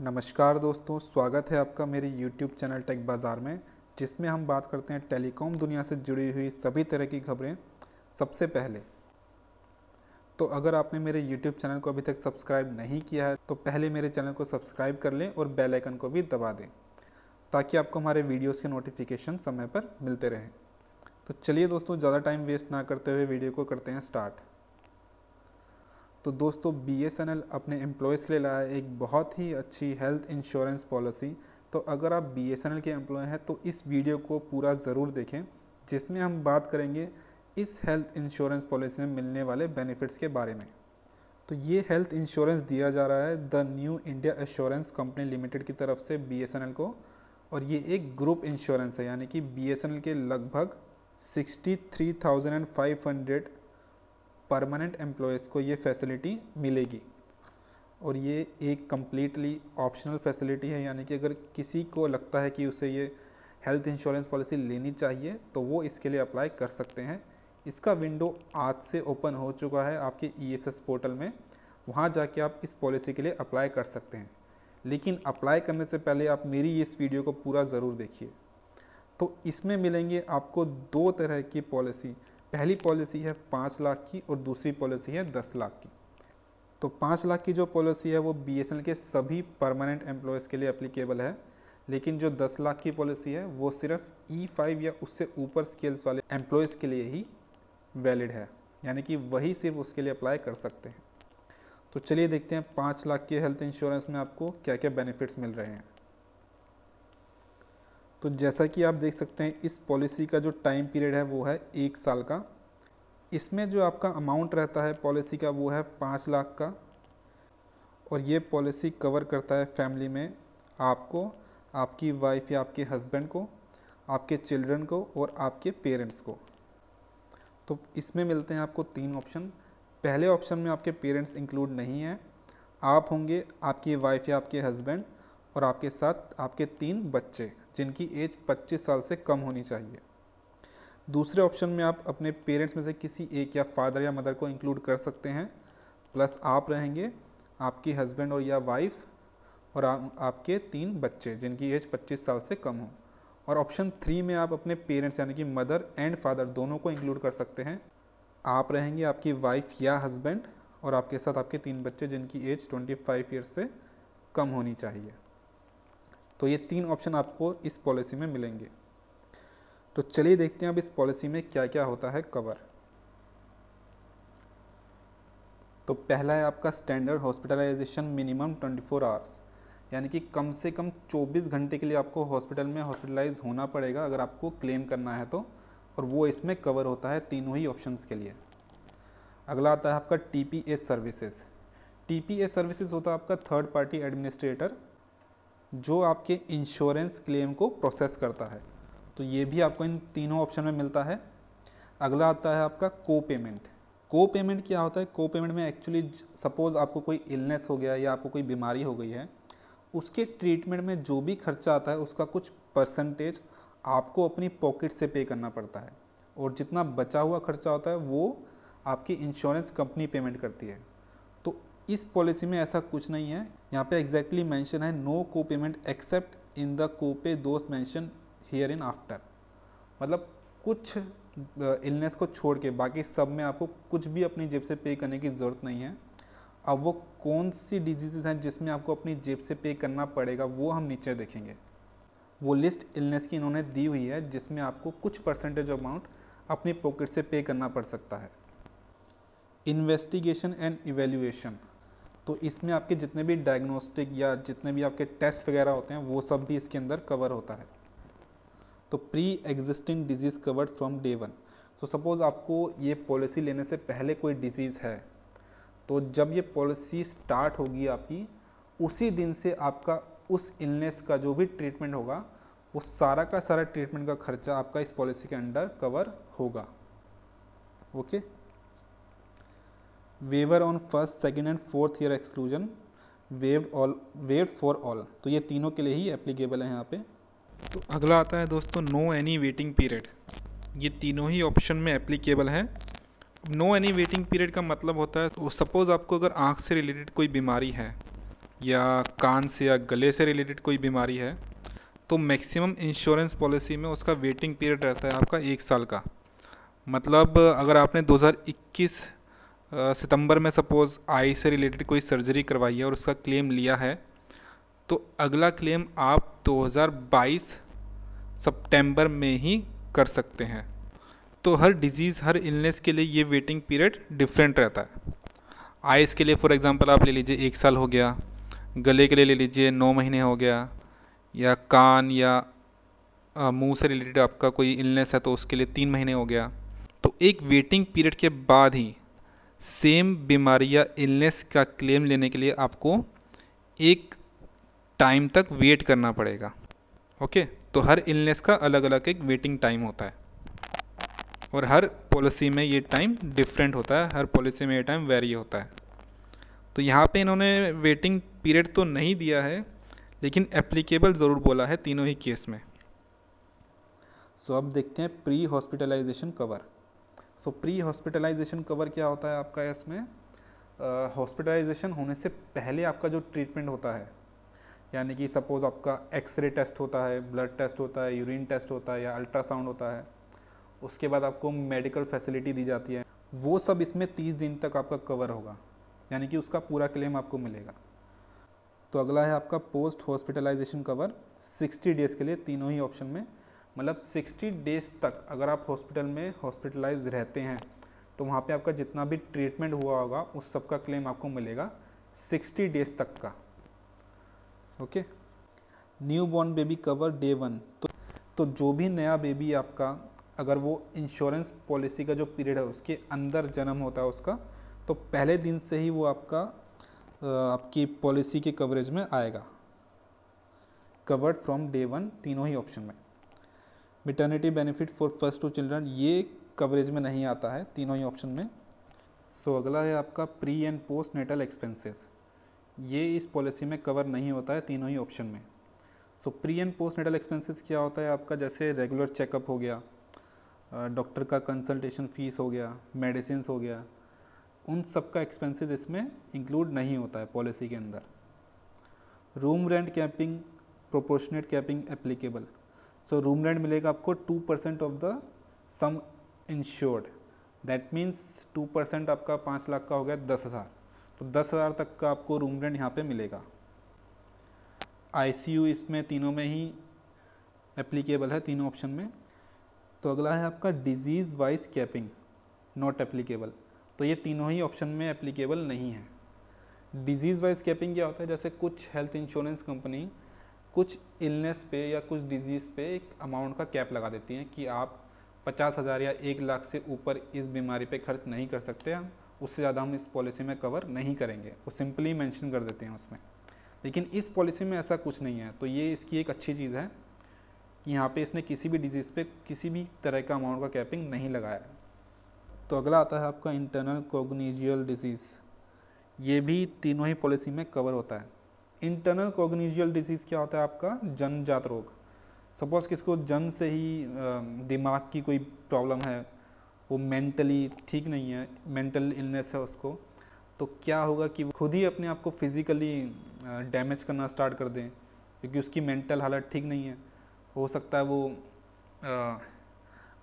नमस्कार दोस्तों स्वागत है आपका मेरे YouTube चैनल टेक बाज़ार में जिसमें हम बात करते हैं टेलीकॉम दुनिया से जुड़ी हुई सभी तरह की खबरें सबसे पहले तो अगर आपने मेरे YouTube चैनल को अभी तक सब्सक्राइब नहीं किया है तो पहले मेरे चैनल को सब्सक्राइब कर लें और बेल आइकन को भी दबा दें ताकि आपको हमारे वीडियोस के नोटिफिकेशन समय पर मिलते रहें तो चलिए दोस्तों ज़्यादा टाइम वेस्ट ना करते हुए वीडियो को करते हैं स्टार्ट तो दोस्तों बी अपने एम्प्लॉयज़ के लिए लाया एक बहुत ही अच्छी हेल्थ इंश्योरेंस पॉलिसी तो अगर आप बी के एम्प्लॉय हैं तो इस वीडियो को पूरा ज़रूर देखें जिसमें हम बात करेंगे इस हेल्थ इंश्योरेंस पॉलिसी में मिलने वाले बेनिफिट्स के बारे में तो ये हेल्थ इंश्योरेंस दिया जा रहा है the new India assurance company limited की तरफ से बी को और ये एक ग्रुप इंश्योरेंस है यानी कि बी के लगभग हंड्रेड परमानेंट एम्प्लॉयज़ को ये फैसिलिटी मिलेगी और ये एक कम्प्लीटली ऑप्शनल फैसिलिटी है यानी कि अगर किसी को लगता है कि उसे ये हेल्थ इंश्योरेंस पॉलिसी लेनी चाहिए तो वो इसके लिए अप्लाई कर सकते हैं इसका विंडो आज से ओपन हो चुका है आपके ई e पोर्टल में वहाँ जाके आप इस पॉलिसी के लिए अप्लाई कर सकते हैं लेकिन अप्लाई करने से पहले आप मेरी इस वीडियो को पूरा ज़रूर देखिए तो इसमें मिलेंगे आपको दो तरह की पॉलिसी पहली पॉलिसी है पाँच लाख की और दूसरी पॉलिसी है दस लाख की तो पाँच लाख की जो पॉलिसी है वो बी के सभी परमानेंट एम्प्लॉयज़ के लिए अप्लीकेबल है लेकिन जो दस लाख की पॉलिसी है वो सिर्फ ई e फाइव या उससे ऊपर स्केल्स वाले एम्प्लॉयज़ के लिए ही वैलिड है यानी कि वही सिर्फ उसके लिए अप्लाई कर सकते हैं तो चलिए देखते हैं पाँच लाख के हेल्थ इंश्योरेंस में आपको क्या क्या बेनिफिट्स मिल रहे हैं तो जैसा कि आप देख सकते हैं इस पॉलिसी का जो टाइम पीरियड है वो है एक साल का इसमें जो आपका अमाउंट रहता है पॉलिसी का वो है पाँच लाख का और ये पॉलिसी कवर करता है फैमिली में आपको आपकी वाइफ या आपके हस्बैंड को आपके चिल्ड्रन को और आपके पेरेंट्स को तो इसमें मिलते हैं आपको तीन ऑप्शन पहले ऑप्शन में आपके पेरेंट्स इंक्लूड नहीं हैं आप होंगे आपकी वाइफ या आपके हस्बैंड और आपके साथ आपके तीन बच्चे जिनकी एज 25 साल से कम होनी चाहिए दूसरे ऑप्शन में आप अपने पेरेंट्स में से किसी एक या फादर या मदर को इंक्लूड कर सकते हैं प्लस आप रहेंगे आपकी हस्बैंड और या वाइफ और आ, आपके तीन बच्चे जिनकी एज 25 साल से कम हो और ऑप्शन थ्री में आप अपने पेरेंट्स यानी कि मदर एंड फादर दोनों को इंक्लूड कर सकते हैं आप रहेंगे आपकी वाइफ या हस्बैंड और आपके साथ आपके तीन बच्चे जिनकी एज 25 फाइव ईयर्स से कम होनी चाहिए तो ये तीन ऑप्शन आपको इस पॉलिसी में मिलेंगे तो चलिए देखते हैं अब इस पॉलिसी में क्या क्या होता है कवर तो पहला है आपका स्टैंडर्ड हॉस्पिटलाइजेशन मिनिमम 24 आवर्स यानी कि कम से कम 24 घंटे के लिए आपको हॉस्पिटल में हॉस्पिटलाइज होना पड़ेगा अगर आपको क्लेम करना है तो और वो इसमें कवर होता है तीनों ही ऑप्शंस के लिए अगला आता है आपका T P S services T P S services होता है आपका थर्ड पार्टी एडमिनिस्ट्रेटर जो आपके इंश्योरेंस क्लेम को प्रोसेस करता है तो ये भी आपको इन तीनों ऑप्शन में मिलता है अगला आता है आपका को पेमेंट को पेमेंट क्या होता है को पेमेंट में एक्चुअली सपोज़ आपको कोई इलनेस हो गया या आपको कोई बीमारी हो गई है उसके ट्रीटमेंट में जो भी खर्चा आता है उसका कुछ परसेंटेज आपको अपनी पॉकेट से पे करना पड़ता है और जितना बचा हुआ खर्चा होता है वो आपकी इंश्योरेंस कंपनी पेमेंट करती है इस पॉलिसी में ऐसा कुछ नहीं है यहाँ पे एग्जैक्टली exactly मेंशन है no co payment except in the co pay दोस्त मेंशन हियर इन आफ्टर मतलब कुछ इलनेस को छोड़ के बाकी सब में आपको कुछ भी अपनी जेब से पे करने की ज़रूरत नहीं है अब वो कौन सी डिजीज़ हैं जिसमें आपको अपनी जेब से पे करना पड़ेगा वो हम नीचे देखेंगे वो लिस्ट इलनेस की इन्होंने दी हुई है जिसमें आपको कुछ परसेंटेज अमाउंट अपनी पॉकेट से पे करना पड़ सकता है इन्वेस्टिगेशन एंड इवेल्यूएशन तो इसमें आपके जितने भी डायग्नोस्टिक या जितने भी आपके टेस्ट वगैरह होते हैं वो सब भी इसके अंदर कवर होता है तो pre existing disease covered from day one तो सपोज़ आपको ये पॉलिसी लेने से पहले कोई डिजीज़ है तो जब ये पॉलिसी स्टार्ट होगी आपकी उसी दिन से आपका उस इलनेस का जो भी ट्रीटमेंट होगा वो सारा का सारा ट्रीटमेंट का खर्चा आपका इस पॉलिसी के अंडर कवर होगा okay okay? Waiver on first second and fourth year exclusion waived all waived for all तो ये तीनों के लिए ही एप्लीकेबल है यहाँ पे तो अगला आता है दोस्तों नो एनी वेटिंग पीरियड ये तीनों ही ऑप्शन में एप्लीकेबल है नो एनी वेटिंग पीरियड का मतलब होता है तो सपोज़ आपको अगर आँख से रिलेटेड कोई बीमारी है या कान से या गले से रिलेटेड कोई बीमारी है तो मैक्सिमम इंश्योरेंस पॉलिसी में उसका वेटिंग पीरियड रहता है आपका एक साल का मतलब अगर आपने 2021 सितंबर में सपोज़ आई से रिलेटेड कोई सर्जरी करवाई है और उसका क्लेम लिया है तो अगला क्लेम आप 2022 सितंबर में ही कर सकते हैं तो हर डिज़ीज़ हर इलनेस के लिए ये वेटिंग पीरियड डिफरेंट रहता है आइस के लिए फॉर एग्ज़ाम्पल आप ले लीजिए एक साल हो गया गले के लिए ले लीजिए नौ महीने हो गया या कान या मुंह से रिलेटेड आपका कोई इलनेस है तो उसके लिए तीन महीने हो गया तो एक वेटिंग पीरियड के बाद ही सेम बीमारी या इलनेस का क्लेम लेने के लिए आपको एक टाइम तक वेट करना पड़ेगा ओके तो हर इलनेस का अलग अलग एक वेटिंग टाइम होता है और हर पॉलिसी में ये टाइम डिफरेंट होता है हर पॉलिसी में ये टाइम वेरी होता है तो यहाँ पे इन्होंने वेटिंग पीरियड तो नहीं दिया है लेकिन एप्लीकेबल ज़रूर बोला है तीनों ही केस में सो so, अब देखते हैं pre hospitalisation cover so pre hospitalisation cover क्या होता है आपका इसमें हॉस्पिटलाइजेशन होने से पहले आपका जो ट्रीटमेंट होता है यानी कि सपोज़ आपका एक्सरे टेस्ट होता है ब्लड टेस्ट होता है यूरिन टेस्ट होता है या अल्ट्रासाउंड होता है उसके बाद आपको मेडिकल फैसिलिटी दी जाती है वो सब इसमें तीस दिन तक आपका कवर होगा यानी कि उसका पूरा क्लेम आपको मिलेगा तो अगला है आपका post hospitalisation cover sixty days के लिए तीनों ही ऑप्शन में मतलब 60 डेज तक अगर आप हॉस्पिटल में हॉस्पिटलाइज रहते हैं तो वहाँ पे आपका जितना भी ट्रीटमेंट हुआ होगा उस सब का क्लेम आपको मिलेगा 60 डेज तक का okay new born baby cover day one तो तो जो भी नया बेबी आपका अगर वो इंश्योरेंस पॉलिसी का जो पीरियड है उसके अंदर जन्म होता है उसका तो पहले दिन से ही वो आपका आपकी पॉलिसी के कवरेज में आएगा कवर्ड फ्रॉम डे वन तीनों ही ऑप्शन में maternity benefit for first two children ये कवरेज में नहीं आता है तीनों ही ऑप्शन में सो so, अगला है आपका pre and post natal expenses ये इस पॉलिसी में कवर नहीं होता है तीनों ही ऑप्शन में so pre and post natal expenses क्या होता है आपका जैसे रेगुलर चेकअप हो गया डॉक्टर का कंसल्टेशन फ़ीस हो गया मेडिसिन हो गया उन सब का एक्सपेंसेस इसमें इंक्लूड नहीं होता है पॉलिसी के अंदर room rent capping proportionate capping applicable so room rent मिलेगा आपको two percent of the sum insured that means two percent आपका पाँच लाख का हो गया दस हज़ार तो दस हज़ार तक का आपको रूम रेंट यहाँ पे मिलेगा आईसीयू इसमें तीनों में ही एप्लीकेबल है तीनों ऑप्शन में तो अगला है आपका disease wise capping not applicable तो ये तीनों ही ऑप्शन में एप्लीकेबल नहीं है डिजीज़ वाइज कैपिंग क्या होता है जैसे कुछ हेल्थ इंश्योरेंस कंपनी कुछ इलनेस पे या कुछ डिजीज़ पे एक अमाउंट का कैप लगा देती हैं कि आप पचास हज़ार या एक लाख से ऊपर इस बीमारी पे खर्च नहीं कर सकते हम उससे ज़्यादा हम इस पॉलिसी में कवर नहीं करेंगे वो सिंपली मेंशन कर देते हैं उसमें लेकिन इस पॉलिसी में ऐसा कुछ नहीं है तो ये इसकी एक अच्छी चीज़ है कि यहाँ पे इसने किसी भी डिजीज़ पे किसी भी तरह का अमाउंट का कैपिंग नहीं लगाया है तो अगला आता है आपका इंटरनल कोग्निजियल डिजीज़ ये भी तीनों ही पॉलिसी में कवर होता है इंटरनल कोग्निजियल डिजीज़ क्या होता है आपका जनजात रोग सपोज़ किसको जन से ही दिमाग की कोई प्रॉब्लम है वो मेंटली ठीक नहीं है मेंटल इलनेस है उसको तो क्या होगा कि खुद ही अपने आप को फिज़िकली डैमेज करना स्टार्ट कर दें क्योंकि उसकी मेंटल हालत ठीक नहीं है हो सकता है वो आ,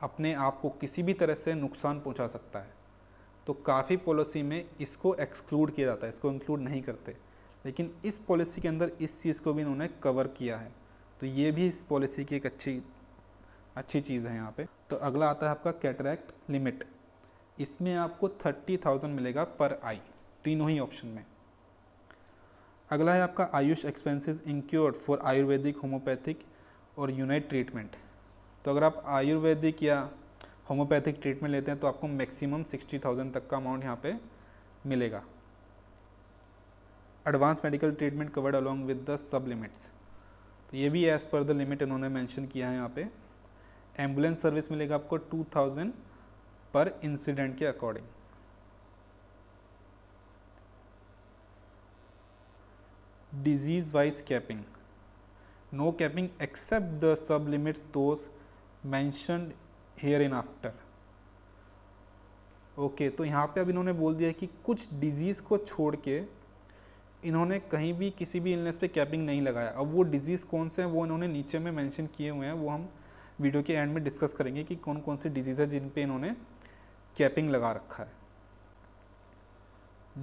अपने आप को किसी भी तरह से नुकसान पहुंचा सकता है तो काफ़ी पॉलिसी में इसको एक्सक्लूड किया जाता है इसको इंक्लूड नहीं करते लेकिन इस पॉलिसी के अंदर इस चीज़ को भी इन्होंने कवर किया है तो ये भी इस पॉलिसी की एक अच्छी अच्छी चीज़ है यहाँ पे तो अगला आता है आपका कैटरैक्ट लिमिट इसमें आपको थर्टी थाउजेंड मिलेगा पर आई तीनों ही ऑप्शन में अगला है आपका AYUSH expenses insured for Ayurvedic homeopathic और यूनाइट ट्रीटमेंट तो अगर आप आयुर्वेदिक या होम्योपैथिक ट्रीटमेंट लेते हैं तो आपको मैक्सिमम सिक्सटी थाउजेंड तक का अमाउंट यहाँ पर मिलेगा advance medical treatment covered along with the sub limits तो ये भी एज़ पर द लिमिट इन्होंने मैंशन किया है यहाँ पे एम्बुलेंस सर्विस मिलेगा आपको 2000 पर इंसिडेंट के according disease wise capping no capping except the sub limits sub mention hereinafter okay okay, तो यहाँ पे अब इन्होंने बोल दिया कि कुछ डिजीज़ को छोड़ के इन्होंने कहीं भी किसी भी इलनेस पे कैपिंग नहीं लगाया अब वो डिजीज़ कौन से हैं वो इन्होंने नीचे में मेंशन किए हुए हैं वो हम वीडियो के एंड में डिस्कस करेंगे कि कौन कौन सी डिजीज़ है जिन पे इन्होंने कैपिंग लगा रखा है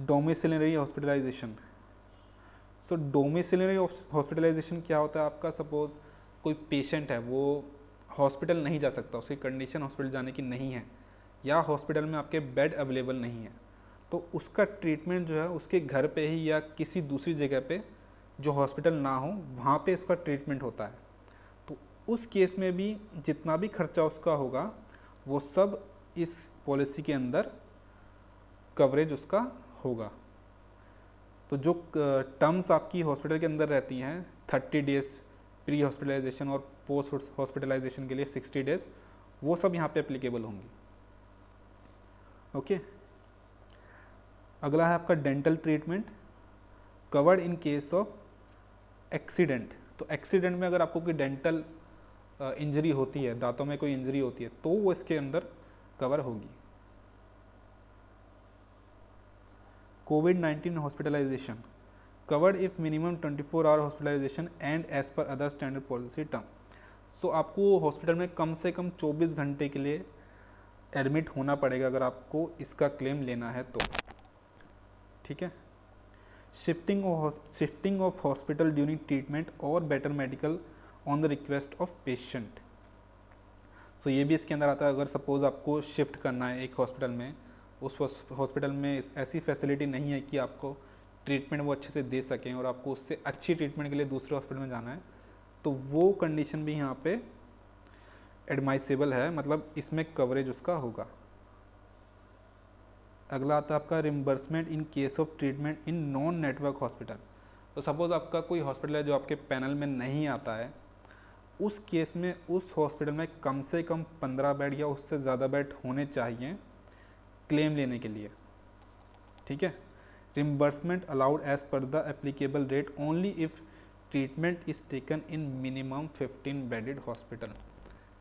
domiciliary hospitalisation so domiciliary hospitalisation क्या होता है आपका सपोज़ कोई पेशेंट है वो हॉस्पिटल नहीं जा सकता उसकी कंडीशन हॉस्पिटल जाने की नहीं है या हॉस्पिटल में आपके बेड अवेलेबल नहीं है तो उसका ट्रीटमेंट जो है उसके घर पे ही या किसी दूसरी जगह पे जो हॉस्पिटल ना हो वहाँ पे इसका ट्रीटमेंट होता है तो उस केस में भी जितना भी खर्चा उसका होगा वो सब इस पॉलिसी के अंदर कवरेज उसका होगा तो जो टर्म्स आपकी हॉस्पिटल के अंदर रहती हैं थर्टी डेज़ प्री हॉस्पिटलाइजेशन और पोस्ट हॉस्पिटलाइजेशन के लिए सिक्सटी डेज़ वो सब यहाँ पे अप्लीकेबल होंगी ओके okay? अगला है आपका dental treatment covered in case of accident तो एक्सीडेंट में अगर आपको कोई डेंटल इंजरी होती है दांतों में कोई इंजरी होती है तो वो इसके अंदर कवर होगी COVID 19 hospitalisation covered if minimum 24 four hour hospitalisation and as per other standard policy term so आपको हॉस्पिटल में कम से कम 24 घंटे के लिए एडमिट होना पड़ेगा अगर आपको इसका क्लेम लेना है तो ठीक है shifting shifting of hospital during treatment और better medical on the request of patient so ये भी इसके अंदर आता है अगर सपोज़ आपको शिफ्ट करना है एक हॉस्पिटल में उस हॉस्पिटल में ऐसी फैसिलिटी नहीं है कि आपको ट्रीटमेंट वो अच्छे से दे सकें और आपको उससे अच्छी ट्रीटमेंट के लिए दूसरे हॉस्पिटल में जाना है तो वो कंडीशन भी यहाँ पे एडमाइसेबल है मतलब इसमें कवरेज उसका होगा अगला आता है आपका reimbursement in case of treatment in non network hospital तो सपोज़ आपका कोई हॉस्पिटल है जो आपके पैनल में नहीं आता है उस केस में उस हॉस्पिटल में कम से कम पंद्रह बेड या उससे ज़्यादा बेड होने चाहिए क्लेम लेने के लिए ठीक है reimbursement allowed as per the applicable rate only if treatment is taken in minimum fifteen bedded hospital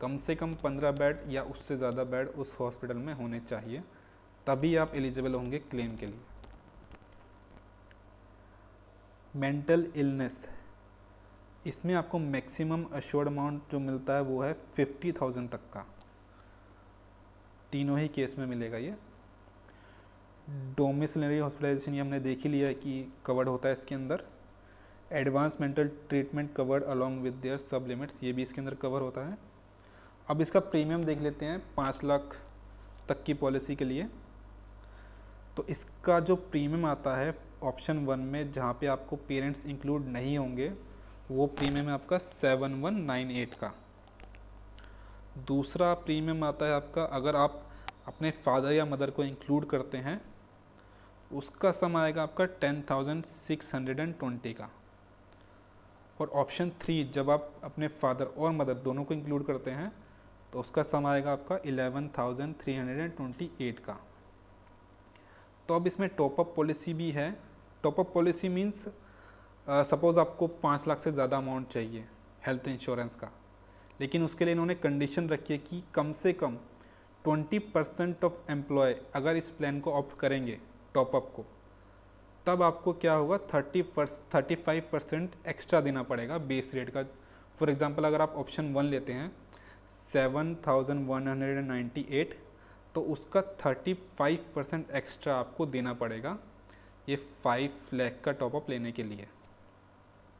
कम से कम पंद्रह बेड या उससे ज़्यादा बेड उस हॉस्पिटल में होने चाहिए तभी आप एलिजिबल होंगे क्लेम के लिए मेंटल इलनेस इसमें आपको मैक्सिमम अश्योर्ड अमाउंट जो मिलता है वो है फिफ्टी थाउजेंड तक का तीनों ही केस में मिलेगा ये डोमिसनरी हॉस्पिटलाइजेशन ये हमने देख ही लिया है कि कवर्ड होता है इसके अंदर advance mental treatment covered along with their sub limits ये भी इसके अंदर कवर होता है अब इसका प्रीमियम देख लेते हैं पाँच लाख तक की पॉलिसी के लिए तो इसका जो प्रीमियम आता है ऑप्शन वन में जहाँ पे आपको पेरेंट्स इंक्लूड नहीं होंगे वो प्रीमियम है आपका सेवन वन नाइन एट का दूसरा प्रीमियम आता है आपका अगर आप अपने फादर या मदर को इंक्लूड करते हैं उसका सम आएगा आपका ten thousand six hundred and twenty का और ऑप्शन थ्री जब आप अपने फादर और मदर दोनों को इंक्लूड करते हैं तो उसका सम आएगा आपका eleven thousand three hundred and twenty eight का तो अब इसमें टॉपअप पॉलिसी भी है टॉपअप पॉलिसी मीन्स सपोज़ आपको पाँच लाख से ज़्यादा अमाउंट चाहिए हेल्थ इंश्योरेंस का लेकिन उसके लिए इन्होंने कंडीशन रखी है कि कम से कम 20 परसेंट ऑफ एम्प्लॉय अगर इस प्लान को ऑप्ट करेंगे टॉपअप को तब आपको क्या होगा 30 थर्टी फाइव परसेंट एक्स्ट्रा देना पड़ेगा बेस रेट का फॉर एग्ज़ाम्पल अगर आप ऑप्शन वन लेते हैं seven thousand one hundred and ninety eight तो उसका 35 परसेंट एक्स्ट्रा आपको देना पड़ेगा ये 5 लैख का टॉपअप लेने के लिए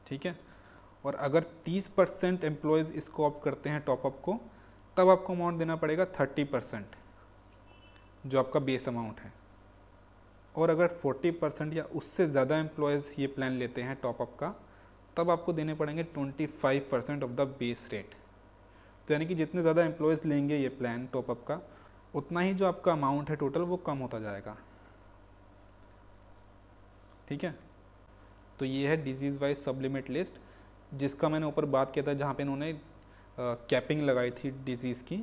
ठीक है और अगर 30 परसेंट एम्प्लॉयज़ इसको ऑप्ट करते हैं टॉपअप को तब आपको अमाउंट देना पड़ेगा 30 परसेंट जो आपका बेस अमाउंट है और अगर 40 परसेंट या उससे ज़्यादा एम्प्लॉयज़ ये प्लान लेते हैं टॉपअप का तब आपको देने पड़ेंगे five percent of the base rate तो यानी कि जितने ज़्यादा एम्प्लॉयज़ लेंगे ये प्लान टॉपअप का उतना ही जो आपका अमाउंट है टोटल वो कम होता जाएगा ठीक है तो ये है डिजीज़ वाइज सबलिमिट लिस्ट जिसका मैंने ऊपर बात किया था जहाँ पे इन्होंने कैपिंग लगाई थी डिजीज़ की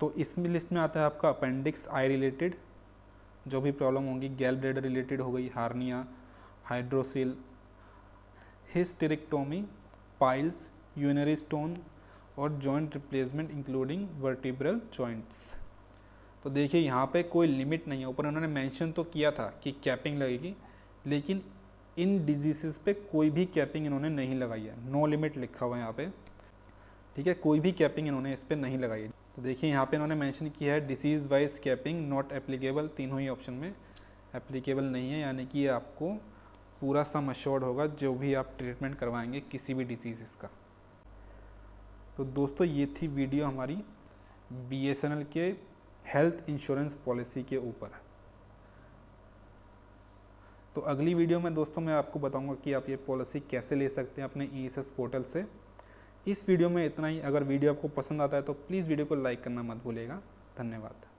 तो इसमें लिस्ट में आता है आपका अपेंडिक्स आई रिलेटेड जो भी प्रॉब्लम होंगी गैल ब्लेडर रिलेटेड हो गई hernia hydrocele hysterectomy piles urinary stone और joint replacement including vertebral joints तो देखिए यहाँ पे कोई लिमिट नहीं है ऊपर उन्होंने मेंशन तो किया था कि कैपिंग लगेगी लेकिन इन डिजीज़ पे कोई भी कैपिंग इन्होंने नहीं लगाई है नो लिमिट लिखा हुआ है यहाँ पे ठीक है कोई भी कैपिंग इन्होंने इस पर नहीं लगाई तो देखिए यहाँ पे इन्होंने मेंशन किया है disease wise capping not applicable तीनों ही ऑप्शन में एप्लीकेबल नहीं है यानी कि आपको पूरा सम अश्योर्ड होगा जो भी आप ट्रीटमेंट करवाएंगे किसी भी डिजीज़ का तो दोस्तों ये थी वीडियो हमारी बी के हेल्थ इंश्योरेंस पॉलिसी के ऊपर तो अगली वीडियो में दोस्तों मैं आपको बताऊंगा कि आप ये पॉलिसी कैसे ले सकते हैं अपने ई e पोर्टल से इस वीडियो में इतना ही अगर वीडियो आपको पसंद आता है तो प्लीज़ वीडियो को लाइक करना मत भूलिएगा धन्यवाद